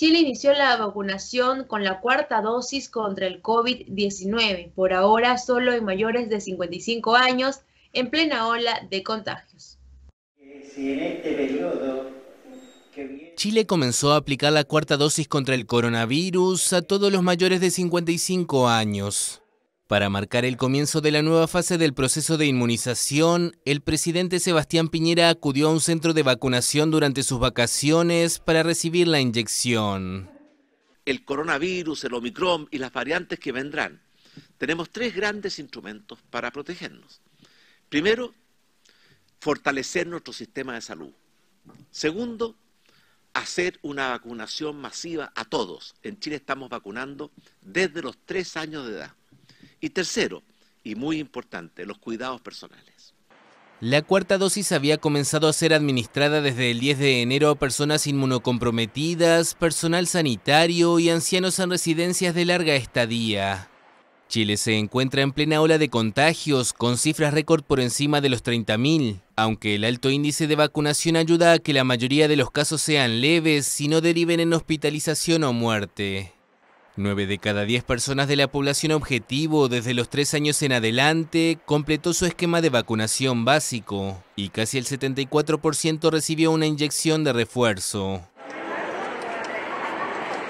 Chile inició la vacunación con la cuarta dosis contra el COVID-19, por ahora solo en mayores de 55 años, en plena ola de contagios. Este Chile comenzó a aplicar la cuarta dosis contra el coronavirus a todos los mayores de 55 años. Para marcar el comienzo de la nueva fase del proceso de inmunización, el presidente Sebastián Piñera acudió a un centro de vacunación durante sus vacaciones para recibir la inyección. El coronavirus, el Omicron y las variantes que vendrán. Tenemos tres grandes instrumentos para protegernos. Primero, fortalecer nuestro sistema de salud. Segundo, hacer una vacunación masiva a todos. En Chile estamos vacunando desde los tres años de edad. Y tercero, y muy importante, los cuidados personales. La cuarta dosis había comenzado a ser administrada desde el 10 de enero a personas inmunocomprometidas, personal sanitario y ancianos en residencias de larga estadía. Chile se encuentra en plena ola de contagios, con cifras récord por encima de los 30.000, aunque el alto índice de vacunación ayuda a que la mayoría de los casos sean leves y no deriven en hospitalización o muerte. 9 de cada 10 personas de la población objetivo desde los tres años en adelante completó su esquema de vacunación básico y casi el 74% recibió una inyección de refuerzo.